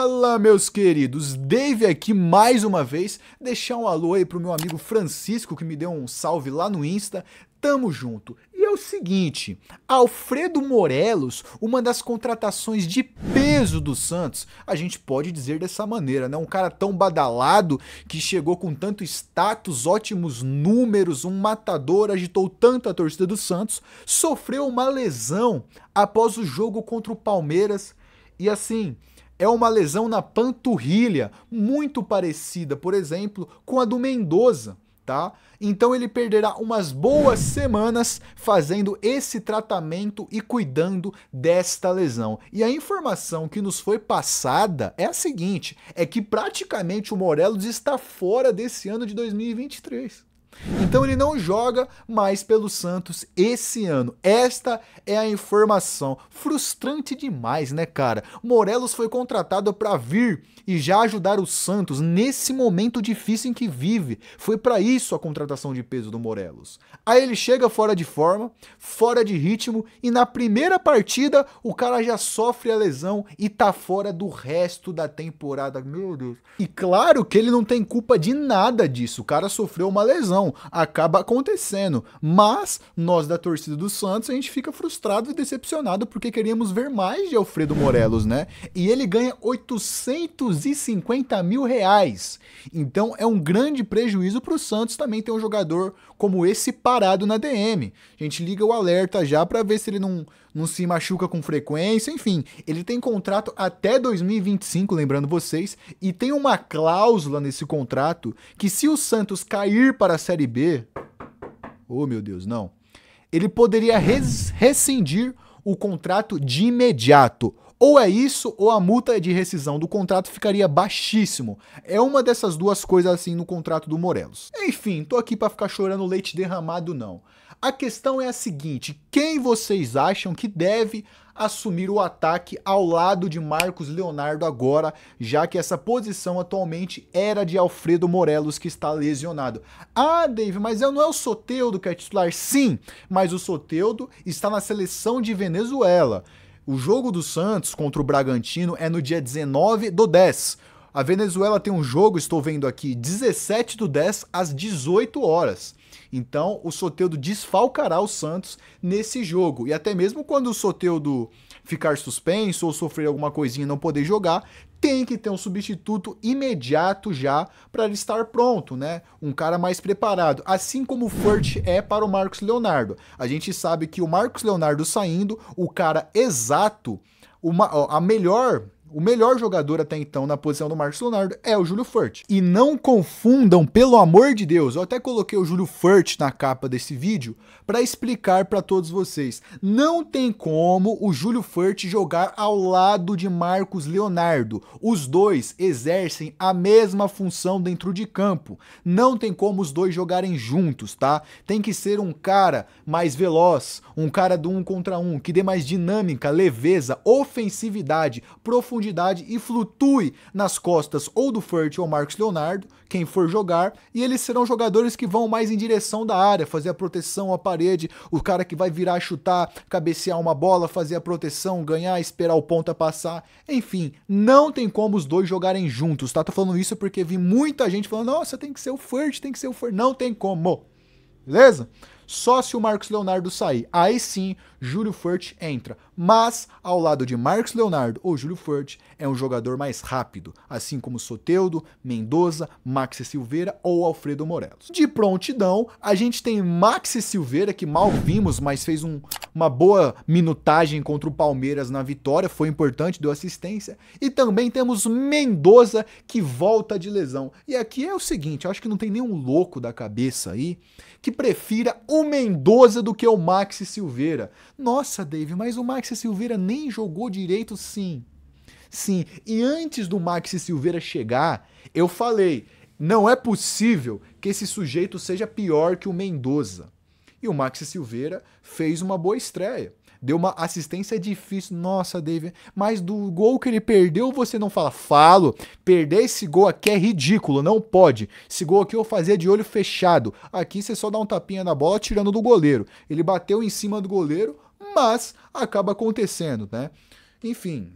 Fala, meus queridos! Dave aqui mais uma vez. Deixar um alô aí pro meu amigo Francisco que me deu um salve lá no Insta. Tamo junto. E é o seguinte, Alfredo Morelos, uma das contratações de peso do Santos, a gente pode dizer dessa maneira, né? Um cara tão badalado que chegou com tanto status, ótimos números, um matador, agitou tanto a torcida do Santos, sofreu uma lesão após o jogo contra o Palmeiras. E assim, é uma lesão na panturrilha, muito parecida, por exemplo, com a do Mendoza. Tá? Então ele perderá umas boas semanas fazendo esse tratamento e cuidando desta lesão. E a informação que nos foi passada é a seguinte: é que praticamente o Morelos está fora desse ano de 2023. Então ele não joga mais pelo Santos esse ano. Esta é a informação. Frustrante demais, né, cara? Morelos foi contratado para vir e já ajudar o Santos nesse momento difícil em que vive. Foi para isso a contratação de peso do Morelos. Aí ele chega fora de forma, fora de ritmo e na primeira partida o cara já sofre a lesão e tá fora do resto da temporada. Meu Deus. E claro que ele não tem culpa de nada disso. O cara sofreu uma lesão, acaba acontecendo. Mas nós da torcida do Santos a gente fica frustrado e decepcionado porque queríamos ver mais de Alfredo Morelos, né? E ele ganha 800 250 mil reais. Então é um grande prejuízo para o Santos também ter um jogador como esse parado na DM. A gente liga o alerta já para ver se ele não, não se machuca com frequência. Enfim, ele tem contrato até 2025, lembrando vocês, e tem uma cláusula nesse contrato que se o Santos cair para a Série B. Oh meu Deus, não. Ele poderia res, rescindir o contrato de imediato. Ou é isso, ou a multa de rescisão do contrato ficaria baixíssimo. É uma dessas duas coisas assim no contrato do Morelos. Enfim, tô aqui para ficar chorando leite derramado não. A questão é a seguinte: quem vocês acham que deve assumir o ataque ao lado de Marcos Leonardo agora, já que essa posição atualmente era de Alfredo Morelos que está lesionado? Ah, Dave, mas eu não é o Soteudo que é titular? Sim, mas o Soteudo está na seleção de Venezuela. O jogo do Santos contra o Bragantino é no dia 19 do 10. A Venezuela tem um jogo, estou vendo aqui, 17 do 10 às 18 horas. Então, o Soteudo desfalcará o Santos nesse jogo. E até mesmo quando o Soteudo ficar suspenso ou sofrer alguma coisinha e não poder jogar, tem que ter um substituto imediato já para ele estar pronto, né? Um cara mais preparado, assim como o Furt é para o Marcos Leonardo. A gente sabe que o Marcos Leonardo saindo, o cara exato, uma, ó, a melhor o melhor jogador até então na posição do Marcos Leonardo é o Júlio Furt. E não confundam, pelo amor de Deus, eu até coloquei o Júlio Furt na capa desse vídeo para explicar para todos vocês. Não tem como o Júlio Furt jogar ao lado de Marcos Leonardo. Os dois exercem a mesma função dentro de campo. Não tem como os dois jogarem juntos, tá? Tem que ser um cara mais veloz, um cara do um contra um, que dê mais dinâmica, leveza, ofensividade, profundidade profundidade e flutue nas costas ou do Furt ou Marcos Leonardo, quem for jogar, e eles serão jogadores que vão mais em direção da área, fazer a proteção à parede, o cara que vai virar, chutar, cabecear uma bola, fazer a proteção, ganhar, esperar o ponta passar, enfim, não tem como os dois jogarem juntos, tá? Tô falando isso porque vi muita gente falando, nossa, tem que ser o Furt, tem que ser o Furt, não tem como, beleza? Só se o Marcos Leonardo sair. Aí sim, Júlio Furt entra. Mas, ao lado de Marcos Leonardo ou Júlio Furt, é um jogador mais rápido, assim como Soteudo, Mendoza, Maxi Silveira ou Alfredo Morelos. De prontidão, a gente tem Maxi Silveira, que mal vimos, mas fez um uma boa minutagem contra o Palmeiras na vitória, foi importante, deu assistência. E também temos Mendoza que volta de lesão. E aqui é o seguinte, acho que não tem nenhum louco da cabeça aí que prefira o Mendoza do que o Maxi Silveira. Nossa, Dave, mas o Maxi Silveira nem jogou direito, sim. Sim, e antes do Maxi Silveira chegar, eu falei, não é possível que esse sujeito seja pior que o Mendoza. E o Max Silveira fez uma boa estreia. Deu uma assistência difícil. Nossa, David. Mas do gol que ele perdeu, você não fala. Falo. Perder esse gol aqui é ridículo. Não pode. Esse gol aqui eu fazia de olho fechado. Aqui você só dá um tapinha na bola tirando do goleiro. Ele bateu em cima do goleiro, mas acaba acontecendo, né? Enfim,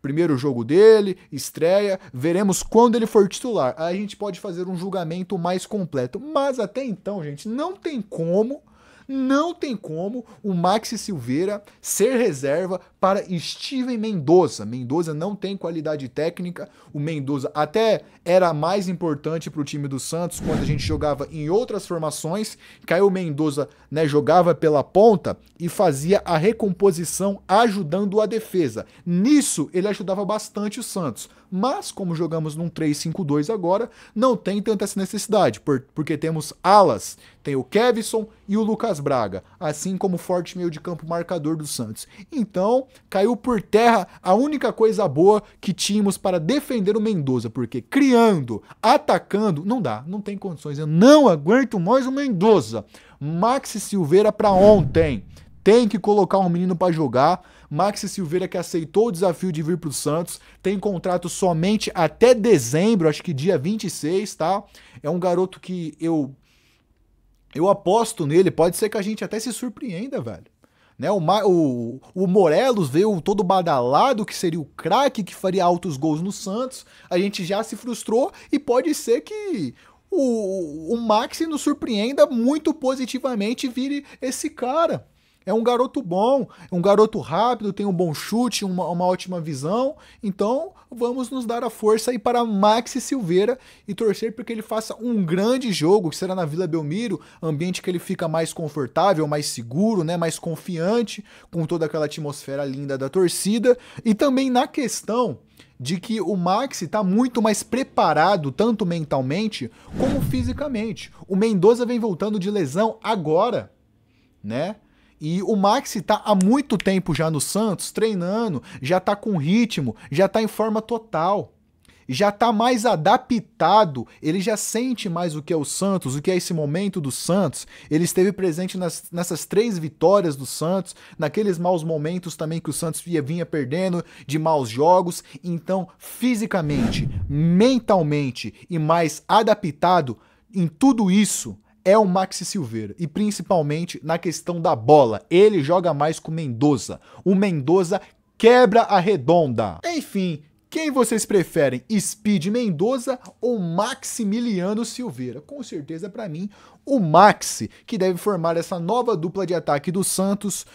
Primeiro jogo dele, estreia, veremos quando ele for titular. Aí a gente pode fazer um julgamento mais completo. Mas até então, gente, não tem como não tem como o Maxi Silveira ser reserva para Steven Mendoza. Mendoza não tem qualidade técnica. O Mendoza até era mais importante para o time do Santos quando a gente jogava em outras formações. Caio Mendoza né, jogava pela ponta e fazia a recomposição ajudando a defesa. Nisso ele ajudava bastante o Santos. Mas como jogamos num 3-5-2 agora, não tem tanta essa necessidade, porque temos alas. Tem o Kevson, e o Lucas Braga, assim como o forte meio de campo marcador do Santos. Então, caiu por terra a única coisa boa que tínhamos para defender o Mendoza, porque criando, atacando, não dá, não tem condições. Eu não aguento mais o Mendoza. Maxi Silveira para ontem. Tem que colocar um menino para jogar. Maxi Silveira, que aceitou o desafio de vir para o Santos, tem contrato somente até dezembro, acho que dia 26, tá? É um garoto que eu eu aposto nele, pode ser que a gente até se surpreenda, velho. Né, o, o, o Morelos veio todo badalado, que seria o craque que faria altos gols no Santos. A gente já se frustrou e pode ser que o, o Maxi nos surpreenda muito positivamente e vire esse cara é um garoto bom, é um garoto rápido, tem um bom chute, uma, uma ótima visão. Então, vamos nos dar a força aí para Maxi Silveira e torcer para que ele faça um grande jogo, que será na Vila Belmiro, ambiente que ele fica mais confortável, mais seguro, né, mais confiante, com toda aquela atmosfera linda da torcida. E também na questão de que o Maxi está muito mais preparado, tanto mentalmente como fisicamente. O Mendoza vem voltando de lesão agora, né? E o Maxi tá há muito tempo já no Santos, treinando, já tá com ritmo, já tá em forma total. Já tá mais adaptado, ele já sente mais o que é o Santos, o que é esse momento do Santos. Ele esteve presente nas, nessas três vitórias do Santos, naqueles maus momentos também que o Santos via, vinha perdendo, de maus jogos. Então, fisicamente, mentalmente e mais adaptado em tudo isso, é o Maxi Silveira e principalmente na questão da bola. Ele joga mais com o Mendoza. O Mendoza quebra a redonda. Enfim, quem vocês preferem, Speed Mendoza ou Maximiliano Silveira? Com certeza para mim, o Maxi, que deve formar essa nova dupla de ataque do Santos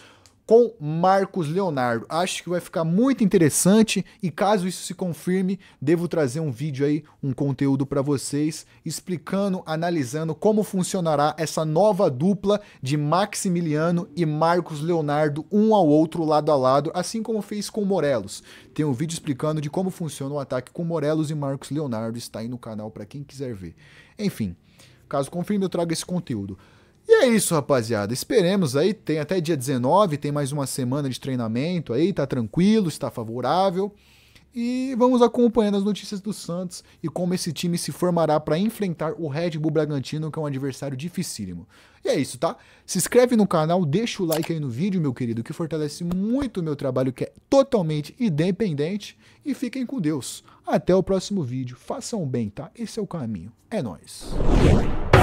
com Marcos Leonardo. Acho que vai ficar muito interessante e caso isso se confirme, devo trazer um vídeo aí, um conteúdo para vocês explicando, analisando como funcionará essa nova dupla de Maximiliano e Marcos Leonardo um ao outro lado a lado, assim como fez com Morelos. Tem um vídeo explicando de como funciona o ataque com Morelos e Marcos Leonardo, está aí no canal para quem quiser ver. Enfim, caso confirme, eu trago esse conteúdo. E é isso, rapaziada. Esperemos aí, tem até dia 19, tem mais uma semana de treinamento aí, tá tranquilo, está favorável. E vamos acompanhando as notícias do Santos e como esse time se formará para enfrentar o Red Bull Bragantino, que é um adversário dificílimo. E é isso, tá? Se inscreve no canal, deixa o like aí no vídeo, meu querido, que fortalece muito o meu trabalho, que é totalmente independente. E fiquem com Deus. Até o próximo vídeo. Façam bem, tá? Esse é o caminho. É nós.